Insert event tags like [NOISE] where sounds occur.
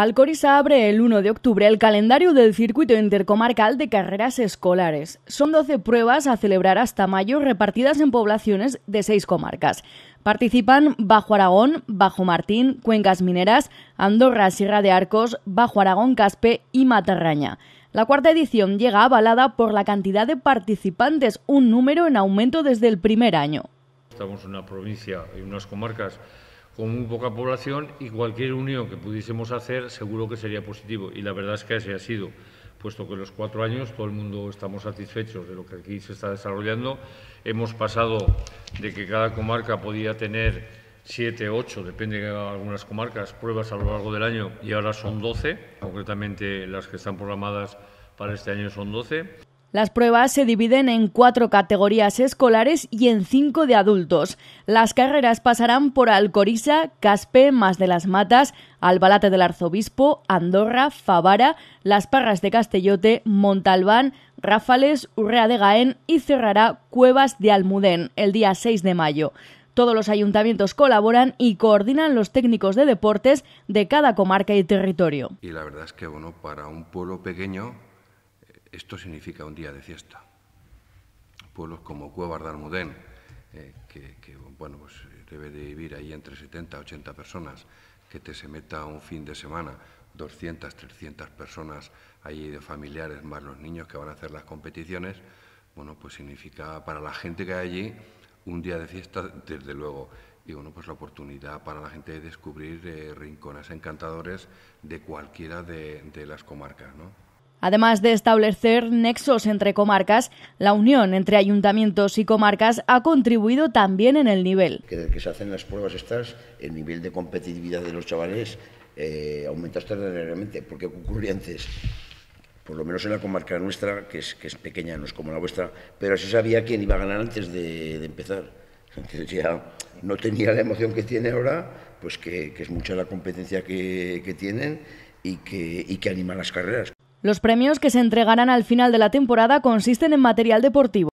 Alcoriza abre el 1 de octubre el calendario del circuito intercomarcal de carreras escolares. Son 12 pruebas a celebrar hasta mayo repartidas en poblaciones de seis comarcas. Participan Bajo Aragón, Bajo Martín, Cuencas Mineras, Andorra, Sierra de Arcos, Bajo Aragón, Caspe y Matarraña. La cuarta edición llega avalada por la cantidad de participantes, un número en aumento desde el primer año. Estamos en una provincia y unas comarcas con muy poca población y cualquier unión que pudiésemos hacer seguro que sería positivo. Y la verdad es que así ha sido, puesto que en los cuatro años todo el mundo estamos satisfechos de lo que aquí se está desarrollando. Hemos pasado de que cada comarca podía tener siete, ocho, depende de algunas comarcas, pruebas a lo largo del año y ahora son doce, concretamente las que están programadas para este año son doce. Las pruebas se dividen en cuatro categorías escolares y en cinco de adultos. Las carreras pasarán por Alcoriza, Caspe, Más de las Matas, Albalate del Arzobispo, Andorra, Favara, Las Parras de Castellote, Montalbán, Ráfales, Urrea de Gaén y cerrará Cuevas de Almudén el día 6 de mayo. Todos los ayuntamientos colaboran y coordinan los técnicos de deportes de cada comarca y territorio. Y la verdad es que, bueno, para un pueblo pequeño esto significa un día de fiesta. Pueblos como Cuevas de Almudén, eh, que, bueno, pues debe de vivir ahí entre 70 80 personas, que te se meta un fin de semana 200, 300 personas ahí de familiares más los niños que van a hacer las competiciones, bueno, pues significa para la gente que hay allí un día de fiesta, desde luego, y bueno, pues la oportunidad para la gente de descubrir eh, rincones encantadores de cualquiera de, de las comarcas, ¿no? Además de establecer nexos entre comarcas, la unión entre ayuntamientos y comarcas ha contribuido también en el nivel. Que desde que se hacen las pruebas estas, el nivel de competitividad de los chavales eh, aumenta extraordinariamente, porque ocurría antes, por lo menos en la comarca nuestra, que es, que es pequeña, no es como la vuestra, pero se sabía quién iba a ganar antes de, empezar. [LAUGHS] Entonces ya no tenía la emoción que tiene ahora, pues que, es mucha la competencia que, que tienen y que, y que anima las carreras. Los premios que se entregarán al final de la temporada consisten en material deportivo.